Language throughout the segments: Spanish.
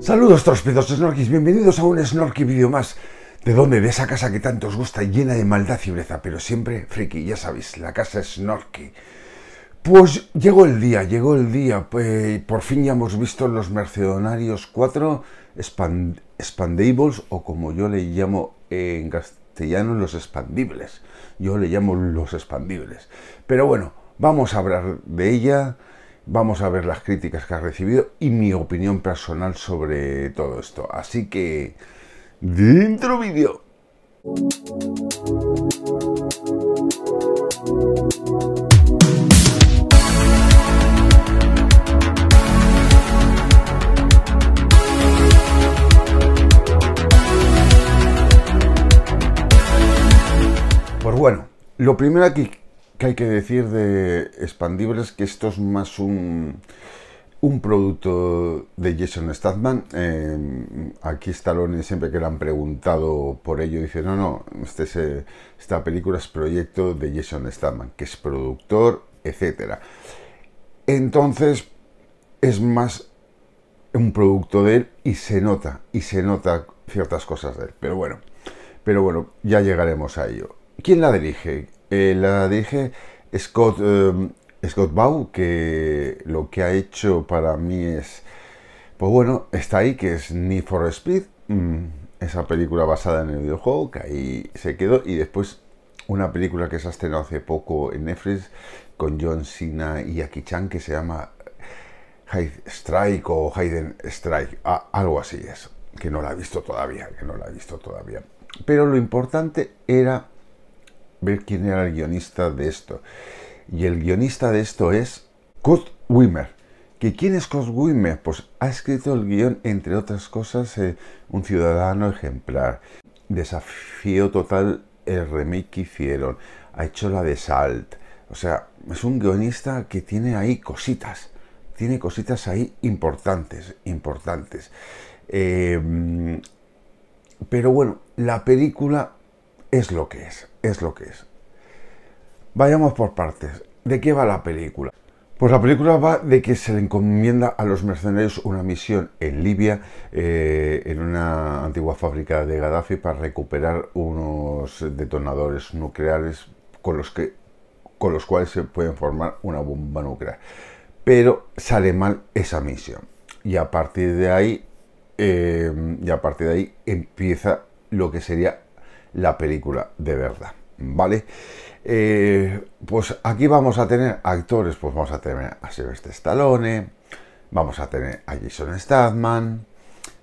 Saludos trospidos snorkis bienvenidos a un snorky vídeo más. ¿De dónde? De esa casa que tanto os gusta, llena de maldad y breza, pero siempre friki, ya sabéis, la casa snorky. Pues llegó el día, llegó el día, eh, por fin ya hemos visto los Mercenarios 4 o como yo le llamo en no los expandibles. Yo le llamo los expandibles. Pero bueno, vamos a hablar de ella, vamos a ver las críticas que ha recibido y mi opinión personal sobre todo esto. Así que, dentro vídeo. Lo primero que, hay que decir de expandibles es que esto es más un, producto de Jason Statham. Eh, aquí Stallone siempre que le han preguntado por ello dice, no, no, este eh, esta película es proyecto de Jason Statham, que es productor, etc. Entonces es más un producto de él y se nota, y se nota ciertas cosas de él. Pero bueno, pero bueno, ya llegaremos a ello. ¿Quién la dirige? Eh, la dije Scott, em, Scott Baugh, que lo que ha hecho para mí es, pues bueno, está ahí, que es Need for Speed, mm, esa película basada en el videojuego, que ahí se quedó, y después una película que se ha hace poco en Netflix con John Cena y Aki Chan, que se llama Hyde Strike o Hayden Strike, algo así es, que no la he visto todavía, que no la he visto todavía. Pero lo importante era ver quién era el guionista de esto. Y el guionista de esto es Kurt Wimmer. ¿Que ¿Quién es Kurt Wimmer? Pues ha escrito el guión, entre otras cosas, eh, Un ciudadano ejemplar, Desafío total, el remake que hicieron, ha hecho la de Salt. O sea, es un guionista que tiene ahí cositas, tiene cositas ahí importantes, importantes. Eh, pero bueno, la película es lo que es, es lo que es. Vayamos por partes. ¿De qué va la película? Pues la película va de que se le encomienda a los mercenarios una misión en Libia, eh, en una antigua fábrica de Gaddafi, para recuperar unos detonadores nucleares con los, que, con los cuales se puede formar una bomba nuclear. Pero sale mal esa misión. Y a partir de ahí, eh, y a partir de ahí empieza lo que sería la película de verdad, ¿vale? Eh, pues aquí vamos a tener actores, pues vamos a tener a Sylvester Stallone, vamos a tener a Jason Statham,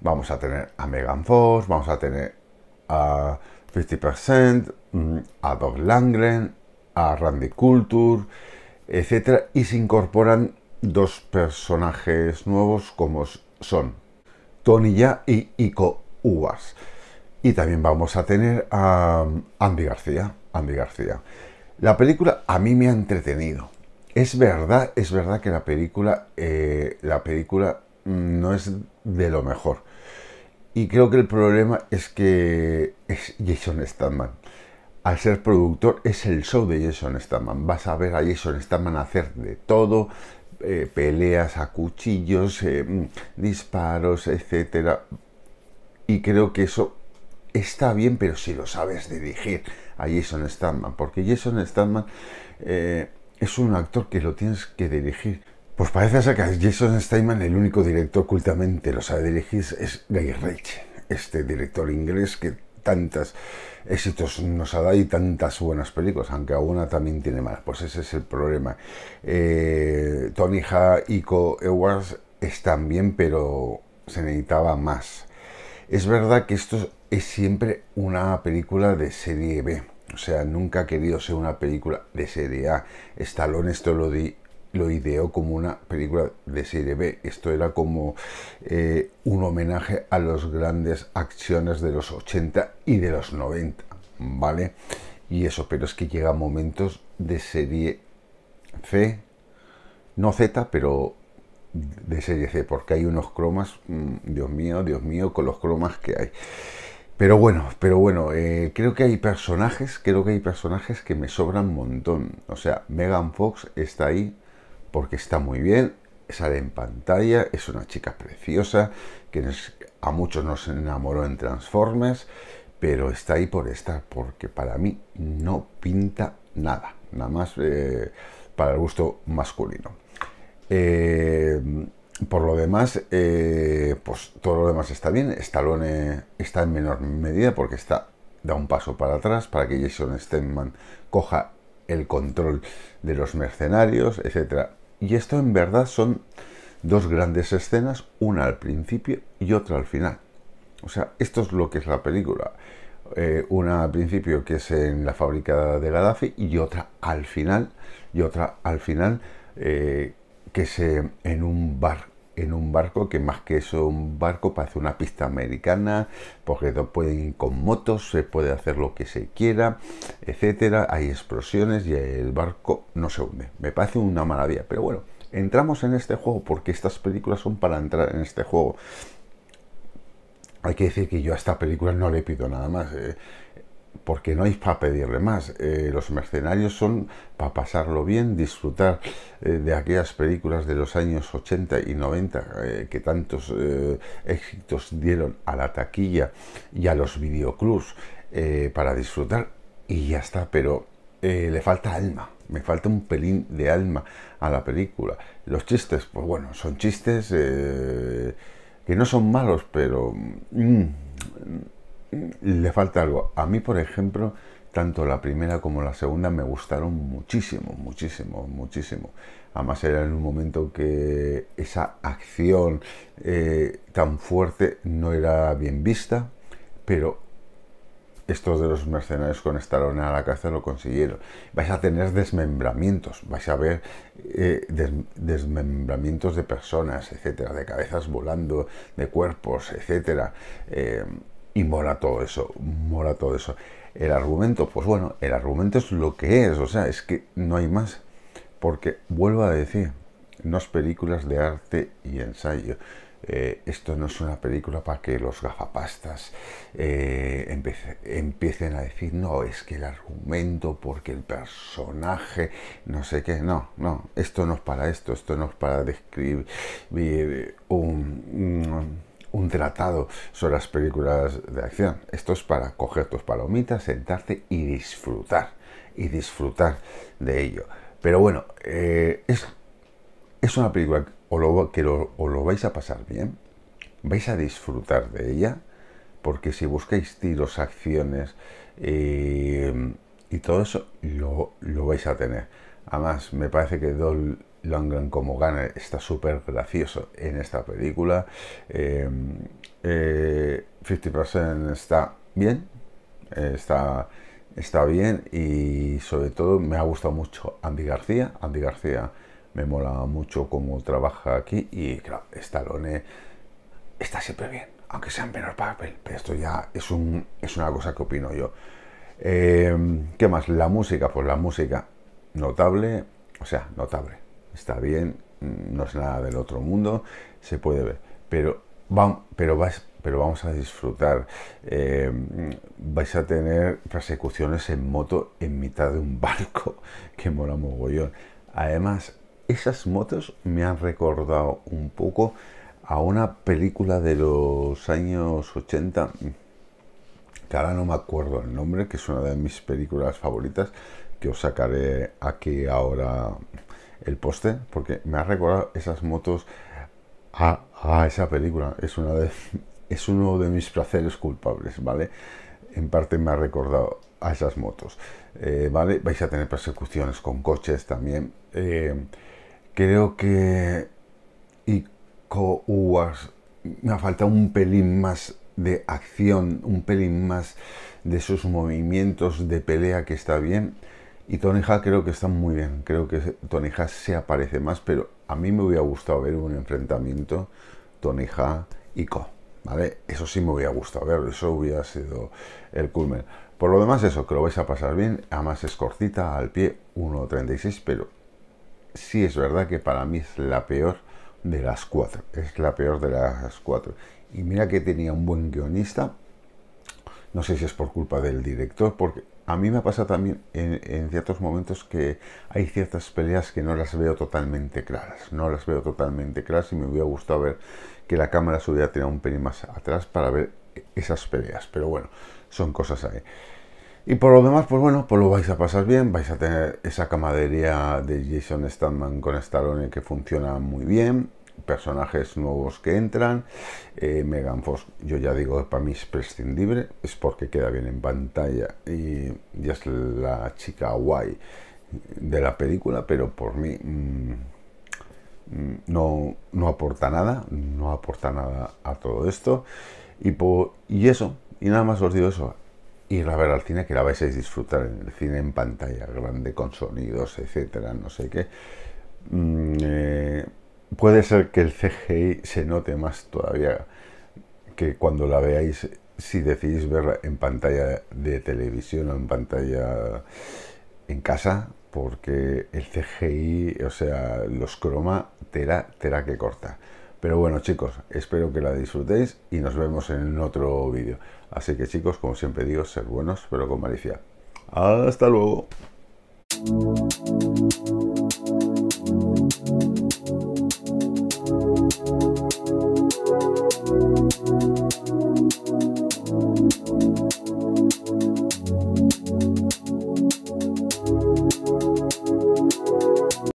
vamos a tener a Megan Fox, vamos a tener a 50%, mm, a Doug Langren, a Randy Culture, etcétera, y se incorporan dos personajes nuevos como son Tony Ya y ico Uvas. Y también vamos a tener a um, Andy García. Andy García. La película a mí me ha entretenido. Es verdad, es verdad que la película, eh, la película mm, no es de lo mejor. Y creo que el problema es que es Jason Statham. Al ser productor es el show de Jason Statham. Vas a ver a Jason Statham hacer de todo, eh, peleas a cuchillos, eh, mm, disparos, etc. Y creo que eso está bien, pero si lo sabes dirigir a Jason Statham, porque Jason Statham eh, es un actor que lo tienes que dirigir. Pues parece ser que Jason Statham, el único director que lo sabe dirigir, es Guy Ritchie, este director inglés que tantos éxitos nos ha dado y tantas buenas películas, aunque alguna también tiene malas. Pues ese es el problema. Eh, Tony Ha y Co. Edwards están bien, pero se necesitaba más. Es verdad que estos es siempre una película de serie B. O sea, nunca ha querido ser una película de serie A. Stallone esto lo, di, lo ideó como una película de serie B. Esto era como eh, un homenaje a los grandes acciones de los 80 y de los 90. ¿Vale? Y eso, pero es que llega momentos de serie C, no Z, pero de serie C, porque hay unos cromas, mm, Dios mío, Dios mío, con los cromas que hay. Pero bueno, pero bueno, eh, creo que hay personajes, creo que hay personajes que me sobran un montón. O sea, Megan Fox está ahí porque está muy bien, sale en pantalla, es una chica preciosa, que a muchos nos enamoró en Transformers, pero está ahí por estar, porque para mí no pinta nada, nada más eh, para el gusto masculino. Eh, por lo demás, eh, pues todo lo demás está bien. Stallone eh, está en menor medida porque está da un paso para atrás para que Jason Stenman coja el control de los mercenarios, etc. Y esto en verdad son dos grandes escenas, una al principio y otra al final. O sea, esto es lo que es la película. Eh, una al principio que es en la fábrica de Gaddafi y otra al final, y otra al final que se, en un bar en un barco que más que eso un barco parece una pista americana porque no pueden ir con motos se puede hacer lo que se quiera etcétera hay explosiones y el barco no se hunde me parece una maravilla pero bueno entramos en este juego porque estas películas son para entrar en este juego hay que decir que yo a esta película no le pido nada más eh porque no hay para pedirle más. Eh, los mercenarios son para pasarlo bien, disfrutar eh, de aquellas películas de los años 80 y 90 eh, que tantos éxitos dieron a la taquilla y a los videoclubs para disfrutar y ya está, pero le falta alma. Me falta un pelín de alma a la película. Los chistes, pues bueno, son chistes que no son malos, pero mm, le falta algo. A mí, por ejemplo, tanto la primera como la segunda me gustaron muchísimo, muchísimo, muchísimo. Además era en un momento que esa acción eh, tan fuerte no era bien vista, pero estos de los mercenarios con lona a la caza lo consiguieron. Vais a tener desmembramientos, vais a ver eh, desmembramientos de personas, etcétera, de cabezas volando, de cuerpos, etcétera. Eh, y mola todo eso, mola todo eso. El argumento, pues bueno, el argumento es lo que es, o sea, es que no hay más. Porque, vuelvo a decir, no es películas de arte y ensayo. Eh, esto no es una película para que los gafapastas eh, empiecen a decir, no, es que el argumento, porque el personaje, no sé qué, no, no, esto no es para esto, esto no es para describir un un tratado sobre las películas de acción. Esto es para coger tus palomitas, sentarte y disfrutar. Y disfrutar de ello. Pero bueno, eh, es, es una película o lo, que lo, lo vais a pasar bien, vais a disfrutar de ella, porque si buscáis tiros, acciones eh, y todo eso, lo, lo vais a tener. Además, me parece que Dol Langan como gana está súper gracioso en esta película. Eh, 50% eh, está bien, eh, está, está bien y sobre todo me ha gustado mucho Andy García. Andy García me mola mucho cómo trabaja aquí y claro, Stallone está siempre bien, aunque sea en menor papel, pero esto ya es, un, es una cosa que opino yo. Eh, ¿Qué más? La música, pues la música notable, o sea, notable está bien, no es nada del otro mundo, se puede ver, pero, pero, pero vamos a disfrutar. Eh, vais a tener persecuciones en moto en mitad de un barco, que mola mogollón. Además, esas motos me han recordado un poco a una película de los años 80, que ahora no me acuerdo el nombre, que es una de mis películas favoritas, que os sacaré aquí ahora el poste, porque me ha recordado esas motos a, ah, ah, esa película. Es, una de, es uno de mis placeres culpables, ¿vale? En parte me ha recordado a esas motos, eh, ¿vale? Vais a tener persecuciones con coches también. Eh, creo que Ico Uwas me ha faltado un pelín más de acción, un pelín más de sus movimientos de pelea que está bien. Y Toneja creo que está muy bien. Creo que Toneja se aparece más, pero a mí me hubiera gustado ver un enfrentamiento Toneja y Co. ¿Vale? Eso sí me hubiera gustado verlo, eso hubiera sido el culmen. Por lo demás, eso, que lo vais a pasar bien. Además es cortita, al pie, 1.36, pero sí es verdad que para mí es la peor de las cuatro. Es la peor de las cuatro. Y mira que tenía un buen guionista. No sé si es por culpa del director, porque a mí me pasado también en, ciertos momentos que hay ciertas peleas que no las veo totalmente claras. No las veo totalmente claras y me hubiera gustado ver que la cámara se hubiera un pelín más atrás para ver esas peleas. Pero bueno, son cosas ahí. Y por lo demás, pues bueno, pues lo vais a pasar bien, vais a tener esa camadería de Jason Statham con Stallone que funciona muy bien personajes nuevos que entran. Eh, Megan Fox, yo ya digo, para mí es prescindible, es porque queda bien en pantalla y, ya es la chica guay de la película, pero por mí mm, mm, no, no, aporta nada, no aporta nada a todo esto. Y, y eso, y nada más os digo eso. Ir a ver al cine, que la vais a disfrutar en el cine en pantalla grande, con sonidos, etcétera, no sé qué. Mm, eh, puede ser que el CGI se note más todavía que cuando la veáis, si decidís verla en pantalla de televisión o en pantalla en casa, porque el CGI, o sea, los croma, te tela que corta. Pero bueno chicos, espero que la disfrutéis y nos vemos en otro vídeo. Así que chicos, como siempre digo, ser buenos pero con malicia. Hasta luego.